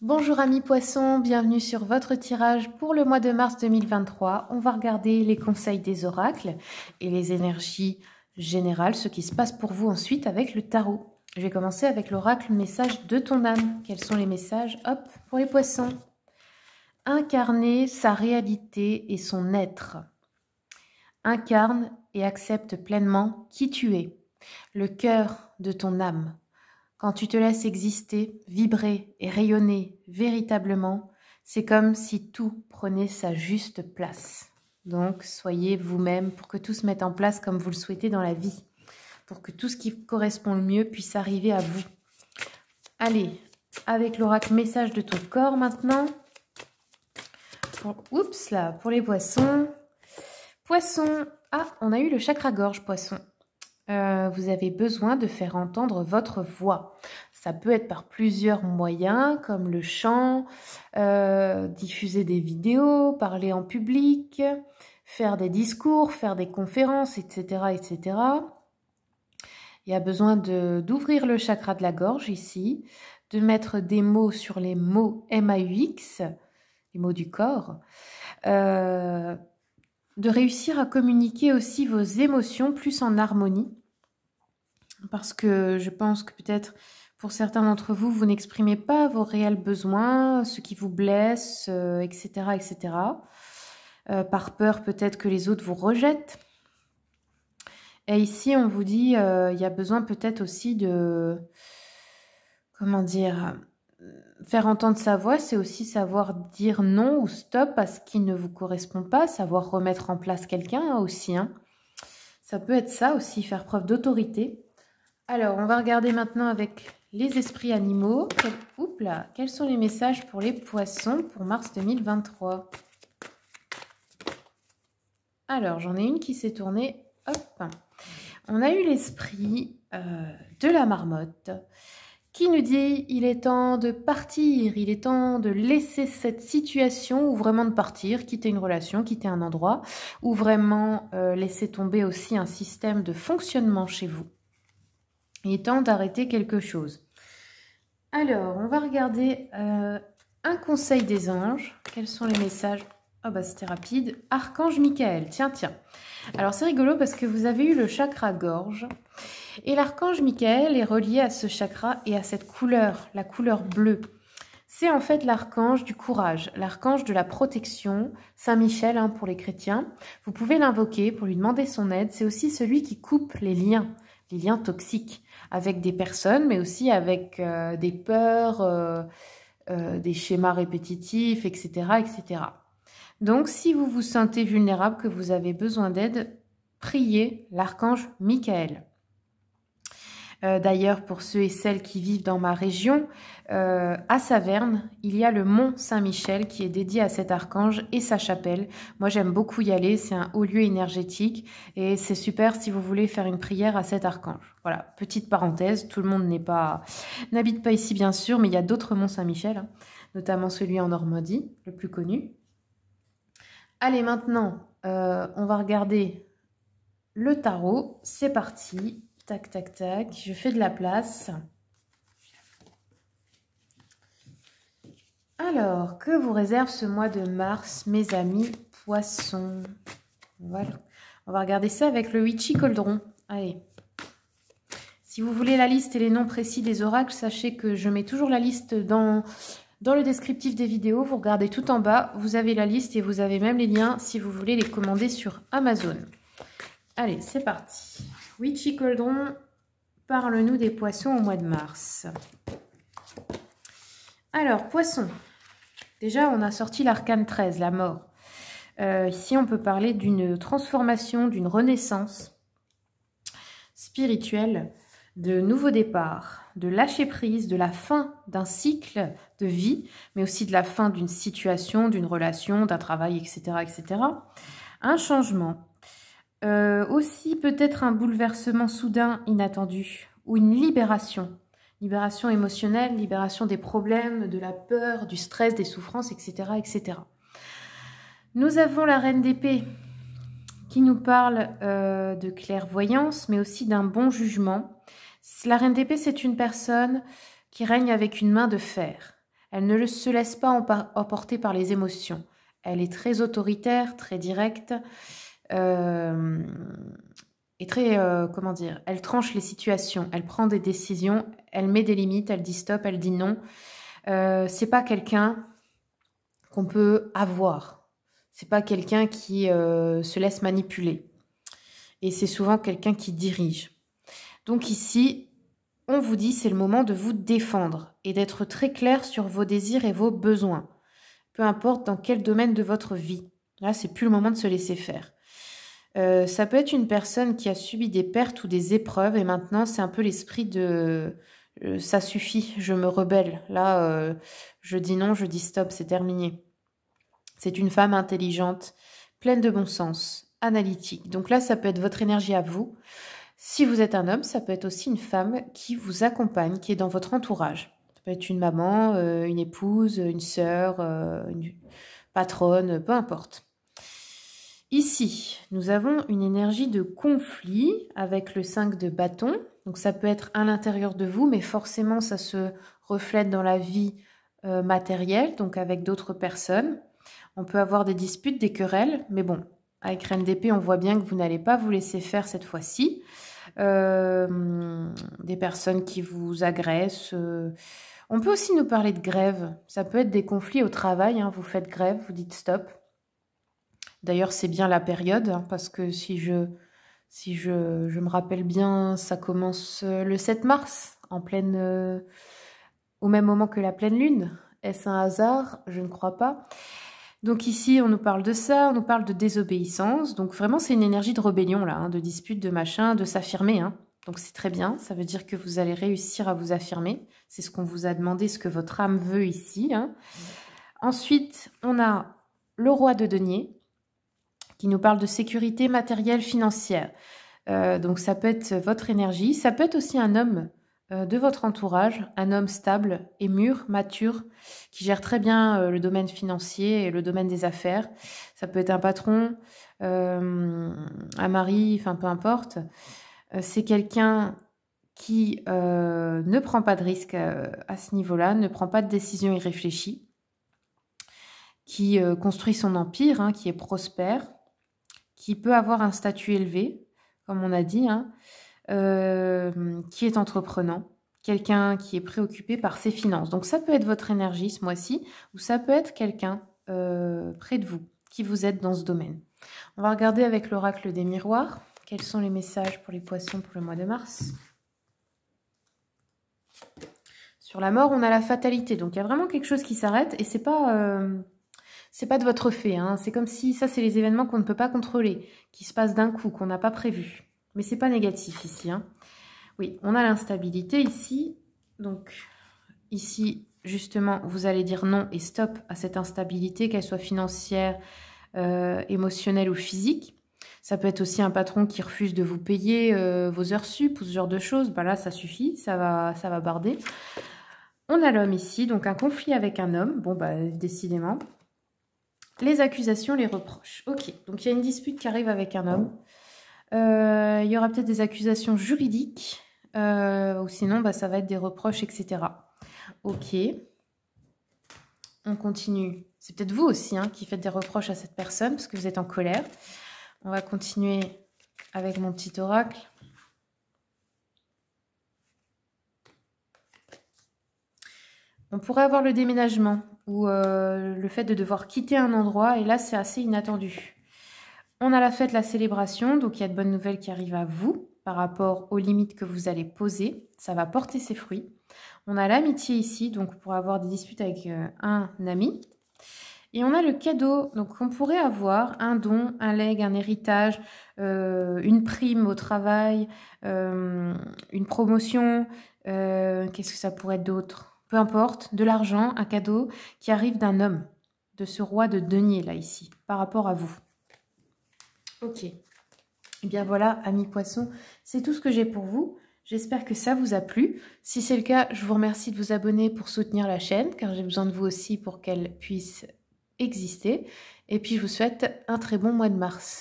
Bonjour amis poissons, bienvenue sur votre tirage pour le mois de mars 2023. On va regarder les conseils des oracles et les énergies générales, ce qui se passe pour vous ensuite avec le tarot. Je vais commencer avec l'oracle message de ton âme. Quels sont les messages Hop, pour les poissons. Incarner sa réalité et son être. Incarne et accepte pleinement qui tu es, le cœur de ton âme. Quand tu te laisses exister, vibrer et rayonner véritablement, c'est comme si tout prenait sa juste place. Donc soyez vous-même pour que tout se mette en place comme vous le souhaitez dans la vie, pour que tout ce qui correspond le mieux puisse arriver à vous. Allez, avec l'oracle message de ton corps maintenant. oups là, pour les poissons. Poissons, ah, on a eu le chakra-gorge poisson. Euh, vous avez besoin de faire entendre votre voix. Ça peut être par plusieurs moyens, comme le chant, euh, diffuser des vidéos, parler en public, faire des discours, faire des conférences, etc. etc. Il y a besoin d'ouvrir le chakra de la gorge ici, de mettre des mots sur les mots MAUX, les mots du corps, euh, de réussir à communiquer aussi vos émotions plus en harmonie parce que je pense que peut-être pour certains d'entre vous, vous n'exprimez pas vos réels besoins, ce qui vous blesse, etc., euh, etc. Euh, par peur peut-être que les autres vous rejettent. Et ici, on vous dit, euh, il y a besoin peut-être aussi de, comment dire, faire entendre sa voix, c'est aussi savoir dire non ou stop à ce qui ne vous correspond pas, savoir remettre en place quelqu'un aussi. Hein. Ça peut être ça aussi, faire preuve d'autorité alors, on va regarder maintenant avec les esprits animaux. Quel... quels sont les messages pour les poissons pour mars 2023 Alors, j'en ai une qui s'est tournée. Hop On a eu l'esprit euh, de la marmotte qui nous dit il est temps de partir, il est temps de laisser cette situation ou vraiment de partir, quitter une relation, quitter un endroit, ou vraiment euh, laisser tomber aussi un système de fonctionnement chez vous. Il est temps d'arrêter quelque chose. Alors, on va regarder euh, un conseil des anges. Quels sont les messages Oh bah c'était rapide. Archange Michael, tiens, tiens. Alors c'est rigolo parce que vous avez eu le chakra gorge. Et l'archange Michael est relié à ce chakra et à cette couleur, la couleur bleue. C'est en fait l'archange du courage, l'archange de la protection, Saint Michel hein, pour les chrétiens. Vous pouvez l'invoquer pour lui demander son aide. C'est aussi celui qui coupe les liens des liens toxiques avec des personnes, mais aussi avec euh, des peurs, euh, euh, des schémas répétitifs, etc., etc. Donc, si vous vous sentez vulnérable, que vous avez besoin d'aide, priez l'archange Michael. Euh, d'ailleurs, pour ceux et celles qui vivent dans ma région, euh, à Saverne, il y a le mont Saint-Michel qui est dédié à cet archange et sa chapelle. Moi, j'aime beaucoup y aller, c'est un haut lieu énergétique et c'est super si vous voulez faire une prière à cet archange. Voilà, petite parenthèse, tout le monde n'est pas n'habite pas ici bien sûr, mais il y a d'autres monts Saint-Michel, hein, notamment celui en Normandie, le plus connu. Allez, maintenant, euh, on va regarder le tarot. C'est parti. Tac, tac, tac. Je fais de la place. Alors, que vous réserve ce mois de mars, mes amis poissons Voilà. On va regarder ça avec le Witchy Coldron. Allez. Si vous voulez la liste et les noms précis des oracles, sachez que je mets toujours la liste dans, dans le descriptif des vidéos. Vous regardez tout en bas, vous avez la liste et vous avez même les liens si vous voulez les commander sur Amazon. Allez, c'est parti. Oui, Coldron, parle-nous des poissons au mois de mars. Alors, poissons. Déjà, on a sorti l'arcane 13, la mort. Euh, ici, on peut parler d'une transformation, d'une renaissance spirituelle, de nouveau départ, de lâcher prise, de la fin d'un cycle de vie, mais aussi de la fin d'une situation, d'une relation, d'un travail, etc., etc. Un changement euh, aussi peut-être un bouleversement soudain inattendu ou une libération. Libération émotionnelle, libération des problèmes, de la peur, du stress, des souffrances, etc. etc. Nous avons la reine d'épée qui nous parle euh, de clairvoyance, mais aussi d'un bon jugement. La reine d'épée, c'est une personne qui règne avec une main de fer. Elle ne se laisse pas emporter par les émotions. Elle est très autoritaire, très directe est euh, très, euh, comment dire, elle tranche les situations, elle prend des décisions, elle met des limites, elle dit stop, elle dit non. Euh, c'est pas quelqu'un qu'on peut avoir. C'est pas quelqu'un qui se laisse manipuler. Et c'est souvent quelqu'un qui dirige. Donc ici, on vous dit c'est le moment de vous défendre et d'être très clair sur vos désirs et vos besoins. Peu importe dans quel domaine de votre vie. Là, c'est plus le moment de se laisser faire. Euh, ça peut être une personne qui a subi des pertes ou des épreuves et maintenant c'est un peu l'esprit de euh, ça suffit, je me rebelle. Là, euh, je dis non, je dis stop, c'est terminé. C'est une femme intelligente, pleine de bon sens, analytique. Donc là, ça peut être votre énergie à vous. Si vous êtes un homme, ça peut être aussi une femme qui vous accompagne, qui est dans votre entourage. Ça peut être une maman, une épouse, une sœur, une patronne, peu importe. Ici, nous avons une énergie de conflit avec le 5 de bâton. Donc ça peut être à l'intérieur de vous, mais forcément ça se reflète dans la vie euh, matérielle, donc avec d'autres personnes. On peut avoir des disputes, des querelles, mais bon, avec Reine d'épée, on voit bien que vous n'allez pas vous laisser faire cette fois-ci. Euh, des personnes qui vous agressent. Euh, on peut aussi nous parler de grève. Ça peut être des conflits au travail. Hein. Vous faites grève, vous dites stop. D'ailleurs, c'est bien la période, hein, parce que si je, si je, me rappelle bien, ça commence euh, le 7 mars, en pleine, euh, au même moment que la pleine lune. Est-ce un hasard Je ne crois pas. Donc ici, on nous parle de ça, on nous parle de désobéissance. Donc vraiment, c'est une énergie de rébellion, là, hein, de dispute, de machin, de s'affirmer. Hein. Donc c'est très bien, ça veut dire que vous allez réussir à vous affirmer. C'est ce qu'on vous a demandé, ce que votre âme veut ici. Ensuite, on a le roi de denier qui nous parle de sécurité matérielle financière. Euh, donc ça peut être votre énergie, ça peut être aussi un homme euh, de votre entourage, un homme stable et mûr, mature, qui gère très bien euh, le domaine financier et le domaine des affaires. Ça peut être un patron, un mari, enfin peu importe. C'est quelqu'un qui ne prend pas de risque à, ce niveau-là, ne prend pas de décision irréfléchies, qui construit son empire, hein, qui est prospère, qui peut avoir un statut élevé, comme on a dit, hein, euh, qui est entreprenant, quelqu'un qui est préoccupé par ses finances. Donc ça peut être votre énergie ce mois-ci, ou ça peut être quelqu'un euh, près de vous, qui vous aide dans ce domaine. On va regarder avec l'oracle des miroirs quels sont les messages pour les poissons pour le mois de mars. Sur la mort, on a la fatalité, donc il y a vraiment quelque chose qui s'arrête et c'est pas... Euh, c'est pas de votre fait. Hein. C'est comme si ça, c'est les événements qu'on ne peut pas contrôler, qui se passent d'un coup, qu'on n'a pas prévu. Mais c'est pas négatif ici. Hein. Oui, on a l'instabilité ici. Donc ici, justement, vous allez dire non et stop à cette instabilité, qu'elle soit financière, euh, émotionnelle ou physique. Ça peut être aussi un patron qui refuse de vous payer euh, vos heures sup ou ce genre de choses. Bah là, ça suffit, ça va, ça va barder. On a l'homme ici, donc un conflit avec un homme. Bon, bah décidément les accusations, les reproches. Ok, donc il y a une dispute qui arrive avec un homme. Euh, il y aura peut-être des accusations juridiques, euh, ou sinon bah, ça va être des reproches, etc. Ok, on continue. C'est peut-être vous aussi hein, qui faites des reproches à cette personne parce que vous êtes en colère. On va continuer avec mon petit oracle. On pourrait avoir le déménagement ou euh, le fait de devoir quitter un endroit, et là c'est assez inattendu. On a la fête, la célébration, donc il y a de bonnes nouvelles qui arrivent à vous par rapport aux limites que vous allez poser, ça va porter ses fruits. On a l'amitié ici, donc pour avoir des disputes avec euh, un ami. Et on a le cadeau, donc on pourrait avoir un don, un leg, un héritage, euh, une prime au travail, une promotion, qu'est-ce que ça pourrait être d'autre peu importe, de l'argent, un cadeau qui arrive d'un homme, de ce roi de denier là ici, par rapport à vous. Ok. et eh bien voilà, amis poissons, c'est tout ce que j'ai pour vous. J'espère que ça vous a plu. Si c'est le cas, je vous remercie de vous abonner pour soutenir la chaîne, car j'ai besoin de vous aussi pour qu'elle puisse exister. Et puis je vous souhaite un très bon mois de mars.